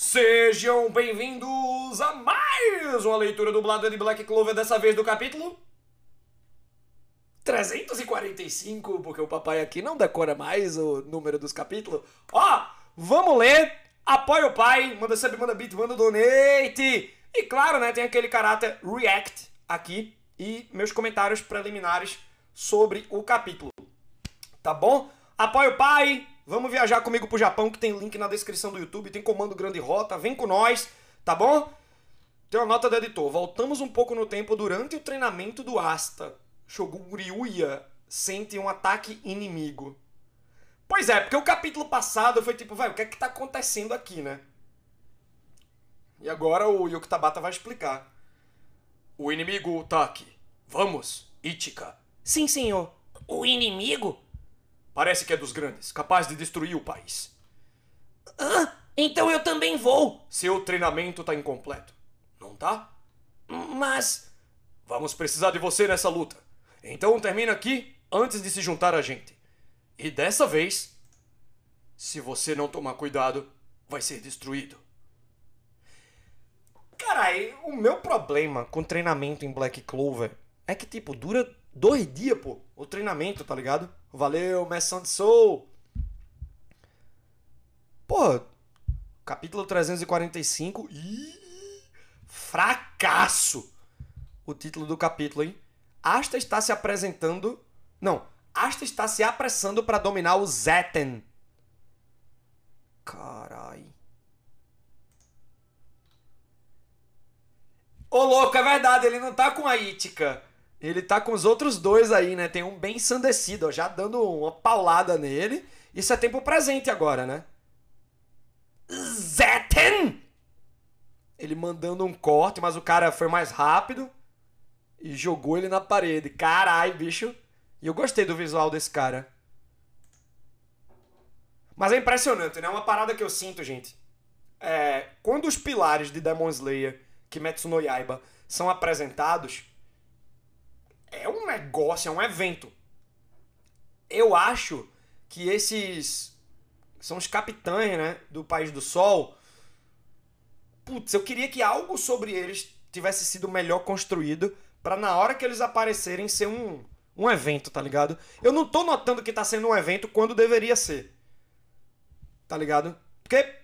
Sejam bem-vindos a mais uma leitura dublada de Black Clover, dessa vez do capítulo 345, porque o papai aqui não decora mais o número dos capítulos. Ó, vamos ler, apoia o pai, manda sub, manda beat, manda donate. E claro, né, tem aquele caráter react aqui e meus comentários preliminares sobre o capítulo. Tá bom? Apoia o pai, Vamos viajar comigo pro Japão, que tem link na descrição do YouTube, tem comando grande rota, vem com nós, tá bom? Tem uma nota do editor. Voltamos um pouco no tempo durante o treinamento do Asta. Shogun Ryuya sente um ataque inimigo. Pois é, porque o capítulo passado foi tipo, velho, o que é que tá acontecendo aqui, né? E agora o Yokitabata vai explicar. O inimigo, Taki. Tá Vamos, Ichika. Sim, senhor. O inimigo? Parece que é dos grandes, capaz de destruir o país. Ah, então eu também vou! Seu treinamento tá incompleto, não tá? Mas. Vamos precisar de você nessa luta. Então termina aqui antes de se juntar a gente. E dessa vez, se você não tomar cuidado, vai ser destruído. Carai, o meu problema com treinamento em Black Clover é que, tipo, dura dois dias, pô, o treinamento, tá ligado? Valeu, Messant Soul. Porra, capítulo 345 e fracasso. O título do capítulo, hein? Asta está se apresentando, não, Asta está se apressando para dominar o Zeten. Carai. Ô louco, é verdade, ele não tá com a Ítica. Ele tá com os outros dois aí, né? Tem um bem ensandecido, ó, já dando uma paulada nele. Isso é tempo presente agora, né? Zeten! Ele mandando um corte, mas o cara foi mais rápido e jogou ele na parede. Carai, bicho. E eu gostei do visual desse cara. Mas é impressionante, né? É uma parada que eu sinto, gente. É, quando os pilares de Demon Slayer, Kimetsu no Yaiba, são apresentados, negócio, é um evento. Eu acho que esses são os capitães, né, do País do Sol. Putz, eu queria que algo sobre eles tivesse sido melhor construído para na hora que eles aparecerem ser um um evento, tá ligado? Eu não tô notando que tá sendo um evento quando deveria ser. Tá ligado? Porque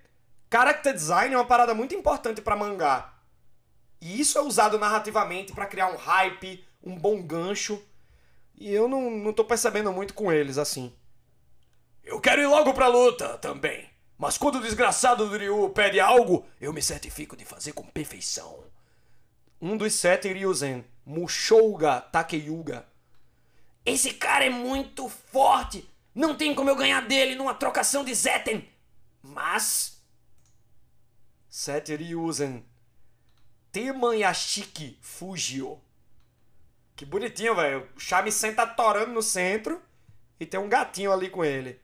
character design é uma parada muito importante para mangá. E isso é usado narrativamente para criar um hype, um bom gancho. E eu não, não tô percebendo muito com eles assim. Eu quero ir logo pra luta também. Mas quando o desgraçado do Ryu pede algo, eu me certifico de fazer com perfeição. Um dos sete Ryuzen, Mushouga Takeyuga. Esse cara é muito forte. Não tem como eu ganhar dele numa trocação de Zeten. Mas... Sete Ryuzen. Teman Yashiki Fujio. Que bonitinho, velho. O Shamisen tá torando no centro e tem um gatinho ali com ele.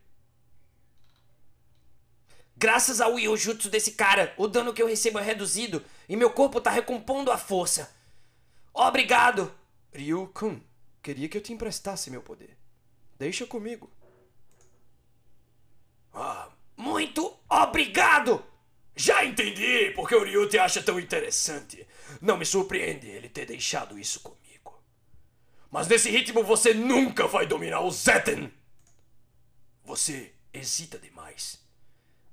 Graças ao Yojutsu desse cara, o dano que eu recebo é reduzido e meu corpo tá recompondo a força. Obrigado! Ryu-kun, queria que eu te emprestasse meu poder. Deixa comigo. Ah, muito obrigado! Já entendi porque o Ryu te acha tão interessante. Não me surpreende ele ter deixado isso comigo. Mas nesse ritmo você nunca vai dominar o Zeten! Você hesita demais.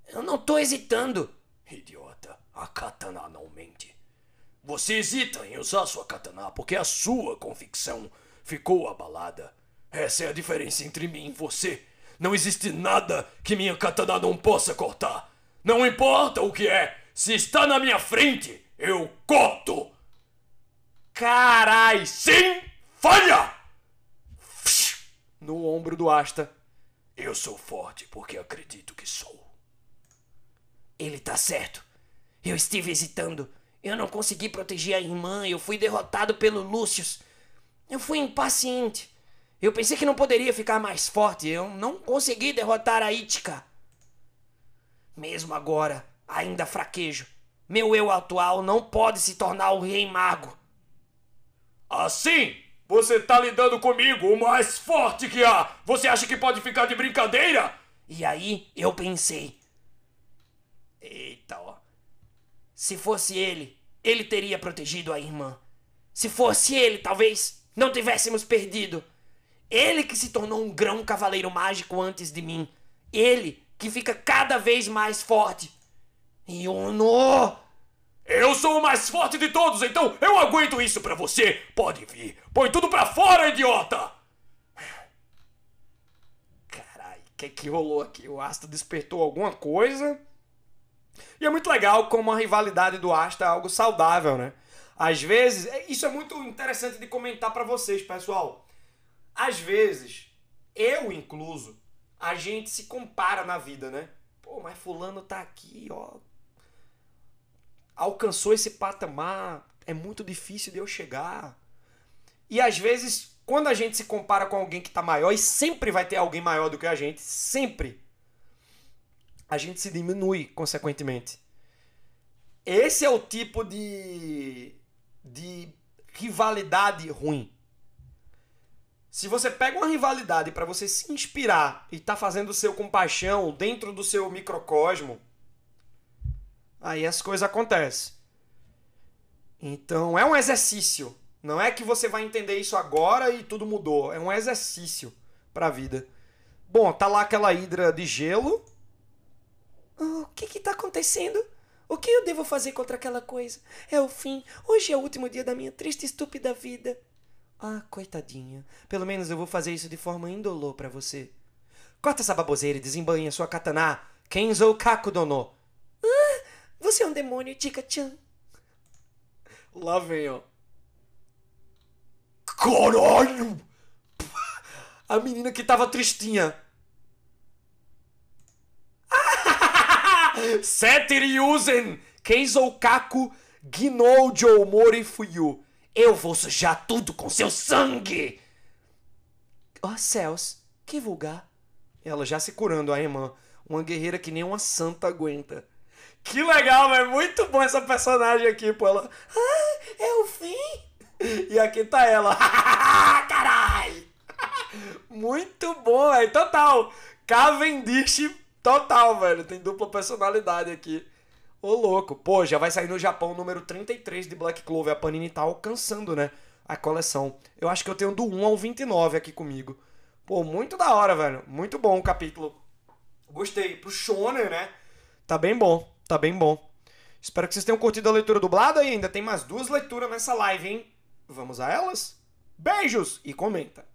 Eu não tô hesitando! Idiota, a katana não mente. Você hesita em usar sua katana porque a sua convicção ficou abalada. Essa é a diferença entre mim e você. Não existe nada que minha katana não possa cortar. Não importa o que é, se está na minha frente, eu corto! Carai, sim! Falha! No ombro do Asta. Eu sou forte porque acredito que sou. Ele tá certo. Eu estive hesitando. Eu não consegui proteger a irmã. Eu fui derrotado pelo Lúcius. Eu fui impaciente. Eu pensei que não poderia ficar mais forte. Eu não consegui derrotar a Ítica. Mesmo agora, ainda fraquejo. Meu eu atual não pode se tornar o Rei Mago. Assim, você tá lidando comigo, o mais forte que há! Você acha que pode ficar de brincadeira? E aí eu pensei. Eita, ó. Se fosse ele, ele teria protegido a irmã. Se fosse ele, talvez não tivéssemos perdido. Ele que se tornou um grão cavaleiro mágico antes de mim. Ele que fica cada vez mais forte. E o oh, eu sou o mais forte de todos, então eu aguento isso para você. Pode vir. Põe tudo pra fora, idiota! Carai, o que que rolou aqui? O Asta despertou alguma coisa? E é muito legal como a rivalidade do Asta é algo saudável, né? Às vezes, é, isso é muito interessante de comentar para vocês, pessoal. Às vezes, eu incluso, a gente se compara na vida, né? Pô, mas fulano tá aqui, ó, alcançou esse patamar, é muito difícil de eu chegar. E às vezes, quando a gente se compara com alguém que está maior, e sempre vai ter alguém maior do que a gente, sempre, a gente se diminui, consequentemente. Esse é o tipo de, de rivalidade ruim. Se você pega uma rivalidade para você se inspirar e tá fazendo o seu compaixão dentro do seu microcosmo, Aí as coisas acontecem. Então é um exercício. Não é que você vai entender isso agora e tudo mudou. É um exercício para a vida. Bom, tá lá aquela hidra de gelo. Oh, o que que tá acontecendo? O que eu devo fazer contra aquela coisa? É o fim. Hoje é o último dia da minha triste e estúpida vida. Ah, coitadinha. Pelo menos eu vou fazer isso de forma indolor para você. Corta essa baboseira e a sua katana. Kenzo Kakudono. Você é um demônio, Chica chan Lá vem, ó. Caralho! A menina que tava tristinha. Seteriusen! Kaku Ginoujo Mori Fuyu. Eu vou sujar tudo com seu sangue! Oh, céus, que vulgar. Ela já se curando, a irmã. Uma guerreira que nem uma santa aguenta. Que legal, é muito bom essa personagem aqui, pô. Ela, ah, eu é fim! E aqui tá ela. Caralho. Muito bom, velho. Total. Cavendish total, velho. Tem dupla personalidade aqui. Ô, louco. Pô, já vai sair no Japão o número 33 de Black Clover. A Panini tá alcançando, né? A coleção. Eu acho que eu tenho do 1 ao 29 aqui comigo. Pô, muito da hora, velho. Muito bom o capítulo. Gostei. Pro Shonen, né? Tá bem bom, tá bem bom. Espero que vocês tenham curtido a leitura dublada e ainda tem mais duas leituras nessa live, hein? Vamos a elas? Beijos e comenta!